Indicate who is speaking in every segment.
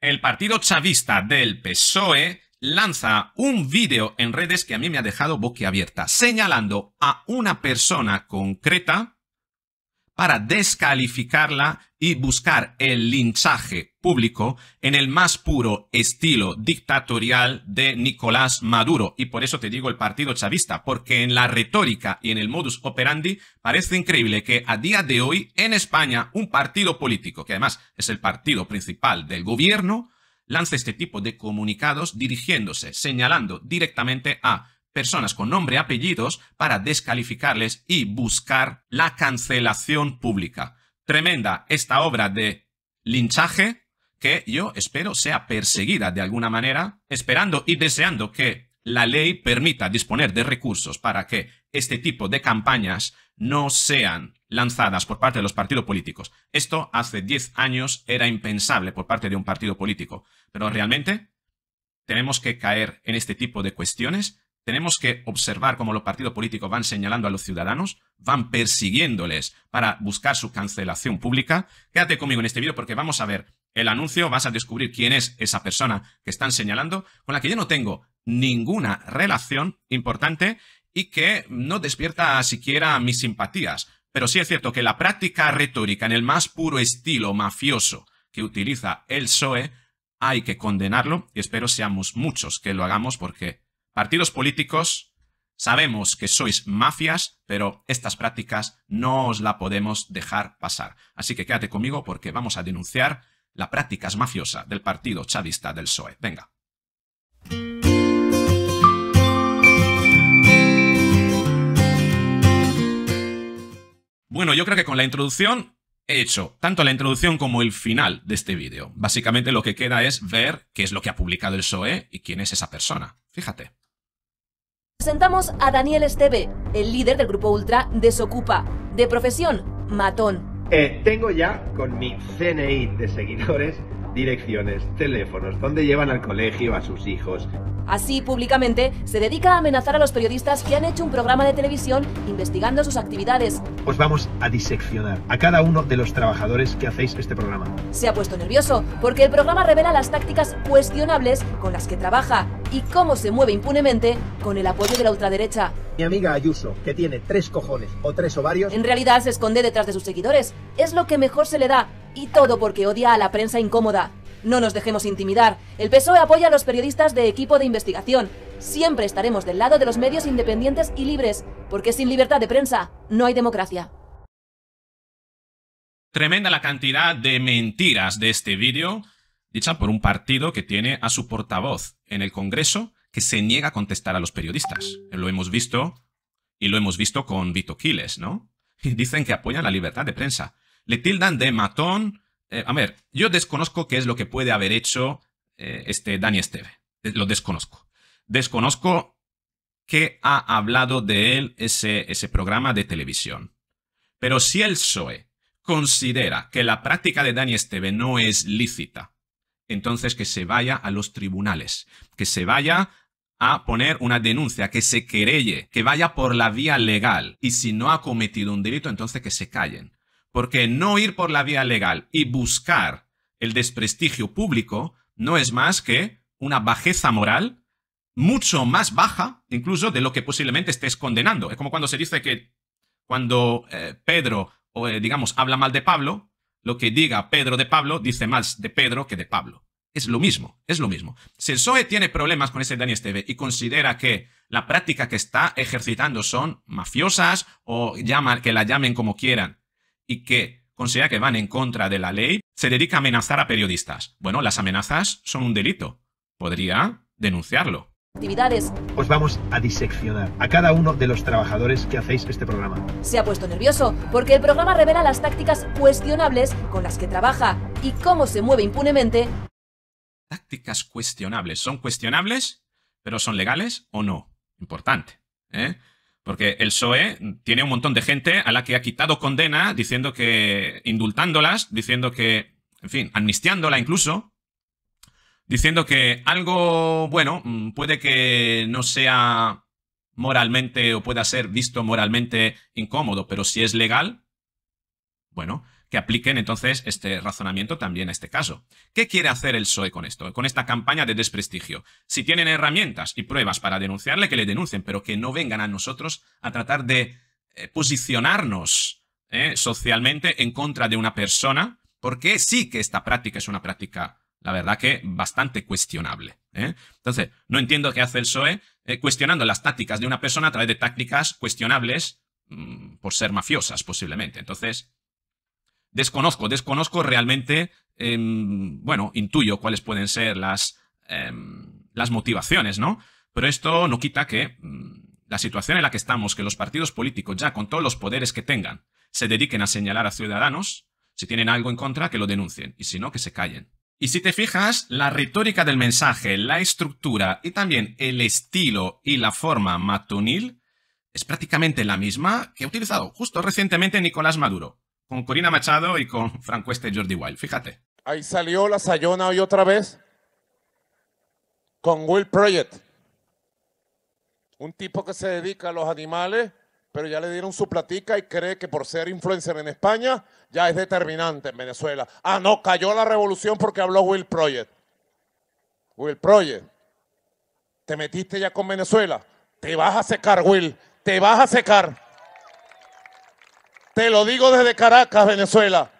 Speaker 1: El partido chavista del PSOE lanza un vídeo en redes que a mí me ha dejado boquiabierta, señalando a una persona concreta para descalificarla y buscar el linchaje público en el más puro estilo dictatorial de Nicolás Maduro. Y por eso te digo el partido chavista, porque en la retórica y en el modus operandi parece increíble que a día de hoy en España un partido político, que además es el partido principal del gobierno, lanza este tipo de comunicados dirigiéndose, señalando directamente a personas con nombre y apellidos para descalificarles y buscar la cancelación pública. Tremenda esta obra de linchaje que yo espero sea perseguida de alguna manera, esperando y deseando que la ley permita disponer de recursos para que este tipo de campañas no sean lanzadas por parte de los partidos políticos. Esto hace 10 años era impensable por parte de un partido político, pero realmente tenemos que caer en este tipo de cuestiones tenemos que observar cómo los partidos políticos van señalando a los ciudadanos, van persiguiéndoles para buscar su cancelación pública. Quédate conmigo en este vídeo porque vamos a ver el anuncio, vas a descubrir quién es esa persona que están señalando, con la que yo no tengo ninguna relación importante y que no despierta siquiera mis simpatías. Pero sí es cierto que la práctica retórica en el más puro estilo mafioso que utiliza el PSOE hay que condenarlo y espero seamos muchos que lo hagamos porque Partidos políticos, sabemos que sois mafias, pero estas prácticas no os la podemos dejar pasar. Así que quédate conmigo porque vamos a denunciar la práctica mafiosa del partido chavista del PSOE. Venga. Bueno, yo creo que con la introducción he hecho tanto la introducción como el final de este vídeo. Básicamente lo que queda es ver qué es lo que ha publicado el SOE y quién es esa persona. Fíjate.
Speaker 2: Presentamos a Daniel Esteve, el líder del grupo ultra Desocupa, de profesión matón.
Speaker 1: Eh, tengo ya con mi CNI de seguidores direcciones, teléfonos, dónde llevan al colegio a sus hijos,
Speaker 2: Así, públicamente, se dedica a amenazar a los periodistas que han hecho un programa de televisión investigando sus actividades.
Speaker 1: Os vamos a diseccionar a cada uno de los trabajadores que hacéis este programa.
Speaker 2: Se ha puesto nervioso porque el programa revela las tácticas cuestionables con las que trabaja y cómo se mueve impunemente con el apoyo de la ultraderecha.
Speaker 1: Mi amiga Ayuso, que tiene tres cojones o tres ovarios... En
Speaker 2: realidad se esconde detrás de sus seguidores. Es lo que mejor se le da. Y todo porque odia a la prensa incómoda. No nos dejemos intimidar. El PSOE apoya a los periodistas de equipo de investigación. Siempre estaremos del lado de los medios independientes y libres, porque sin libertad de prensa no hay democracia.
Speaker 1: Tremenda la cantidad de mentiras de este vídeo, dicha por un partido que tiene a su portavoz en el Congreso que se niega a contestar a los periodistas. Lo hemos visto y lo hemos visto con Vito Quiles, ¿no? Dicen que apoyan la libertad de prensa. Le tildan de matón, eh, a ver, yo desconozco qué es lo que puede haber hecho eh, este Dani Esteve. Eh, lo desconozco. Desconozco qué ha hablado de él ese, ese programa de televisión. Pero si el PSOE considera que la práctica de Dani Esteve no es lícita, entonces que se vaya a los tribunales, que se vaya a poner una denuncia, que se querelle, que vaya por la vía legal. Y si no ha cometido un delito, entonces que se callen porque no ir por la vía legal y buscar el desprestigio público no es más que una bajeza moral mucho más baja incluso de lo que posiblemente estés condenando. Es como cuando se dice que cuando eh, Pedro, eh, digamos, habla mal de Pablo, lo que diga Pedro de Pablo dice más de Pedro que de Pablo. Es lo mismo, es lo mismo. Si el PSOE tiene problemas con ese Dani Esteve y considera que la práctica que está ejercitando son mafiosas o llama, que la llamen como quieran, y que considera que van en contra de la ley, se dedica a amenazar a periodistas. Bueno, las amenazas son un delito. Podría denunciarlo. Actividades. Os vamos a diseccionar a cada uno de los trabajadores que hacéis este programa.
Speaker 2: Se ha puesto nervioso porque el programa revela las tácticas cuestionables con las que trabaja y cómo se mueve impunemente.
Speaker 1: Tácticas cuestionables. ¿Son cuestionables? ¿Pero son legales o no? Importante. ¿eh? Porque el PSOE tiene un montón de gente a la que ha quitado condena, diciendo que, indultándolas, diciendo que, en fin, amnistiándola incluso, diciendo que algo, bueno, mm, puede que no sea moralmente o pueda ser visto moralmente incómodo, pero si es legal, bueno, que apliquen entonces este razonamiento también a este caso. ¿Qué quiere hacer el PSOE con esto, con esta campaña de desprestigio? Si tienen herramientas y pruebas para denunciarle, que le denuncien, pero que no vengan a nosotros a tratar de eh, posicionarnos eh, socialmente en contra de una persona, porque sí que esta práctica es una práctica, la verdad que bastante cuestionable. ¿eh? Entonces, no entiendo qué hace el PSOE cuestionando las tácticas de una persona a través de tácticas cuestionables mm, por ser mafiosas, posiblemente. Entonces, Desconozco, desconozco realmente, em, bueno, intuyo cuáles pueden ser las, em, las motivaciones, ¿no? Pero esto no quita que mm, la situación en la que estamos, que los partidos políticos ya con todos los poderes que tengan, se dediquen a señalar a ciudadanos, si tienen algo en contra, que lo denuncien, y si no, que se callen. Y si te fijas, la retórica del mensaje, la estructura y también el estilo y la forma matonil es prácticamente la misma que ha utilizado justo recientemente Nicolás Maduro con Corina Machado y con Franco este Jordi Wild. Fíjate. Ahí salió la Sayona hoy otra vez con Will Project. Un tipo que se dedica a los animales, pero ya le dieron su platica y cree que por ser influencer en España ya es determinante en Venezuela. Ah, no, cayó la revolución porque habló Will Project. Will Project, te metiste ya con Venezuela. Te vas a secar, Will. Te vas a secar. Te lo digo desde Caracas, Venezuela.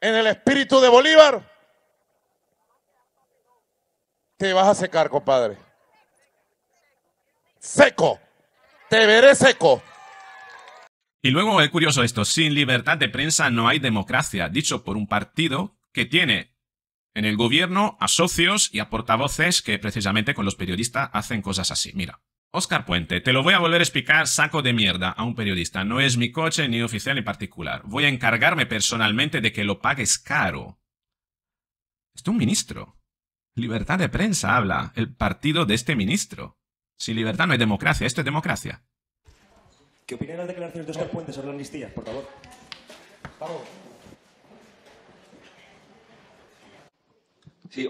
Speaker 1: En el espíritu de Bolívar, te vas a secar, compadre. Seco. Te veré seco. Y luego es curioso esto, sin libertad de prensa no hay democracia, dicho por un partido que tiene en el gobierno a socios y a portavoces que precisamente con los periodistas hacen cosas así. Mira. Oscar Puente, te lo voy a volver a explicar, saco de mierda, a un periodista. No es mi coche ni oficial ni particular. Voy a encargarme personalmente de que lo pagues caro. Es un ministro. Libertad de prensa habla, el partido de este ministro. Si libertad no hay democracia, esto es democracia.
Speaker 2: ¿Qué opinan las declaraciones de Oscar Puente sobre la amnistía, por favor?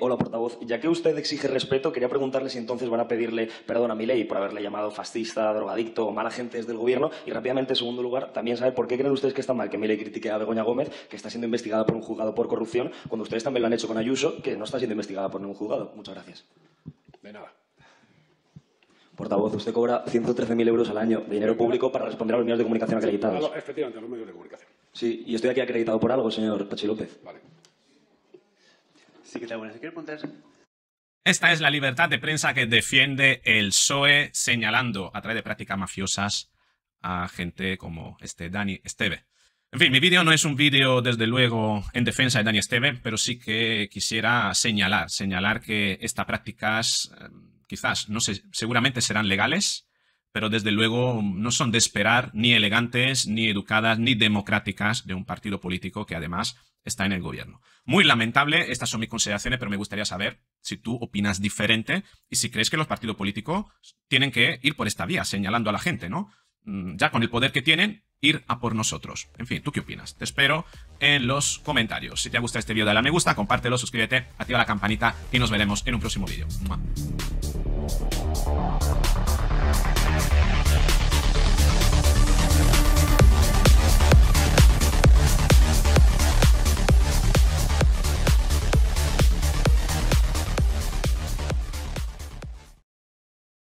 Speaker 2: hola portavoz. Ya que usted exige respeto, quería preguntarle si entonces van a pedirle perdón a Milei por haberle llamado fascista, drogadicto o mal agentes desde el gobierno. Y rápidamente, en segundo lugar, también saber por qué creen ustedes que está mal que Milei critique a Begoña Gómez, que está siendo investigada por un juzgado por corrupción, cuando ustedes también lo han hecho con Ayuso, que no está siendo investigada por ningún juzgado. Muchas gracias. De nada. Portavoz, usted cobra 113.000 euros al año de dinero público para responder a los medios de comunicación acreditados.
Speaker 1: Efectivamente, a los medios de comunicación.
Speaker 2: Sí, y estoy aquí acreditado por algo, señor Pachi López. Vale
Speaker 1: esta es la libertad de prensa que defiende el PSOE señalando a través de prácticas mafiosas a gente como este Dani Esteve. En fin, mi vídeo no es un vídeo desde luego en defensa de Dani Esteve, pero sí que quisiera señalar, señalar que estas prácticas eh, quizás, no sé, seguramente serán legales, pero desde luego no son de esperar ni elegantes, ni educadas, ni democráticas de un partido político que además está en el gobierno. Muy lamentable, estas son mis consideraciones, pero me gustaría saber si tú opinas diferente y si crees que los partidos políticos tienen que ir por esta vía, señalando a la gente, ¿no? Mm, ya con el poder que tienen, ir a por nosotros. En fin, ¿tú qué opinas? Te espero en los comentarios. Si te ha gustado este vídeo, dale a me gusta, compártelo, suscríbete, activa la campanita y nos veremos en un próximo vídeo.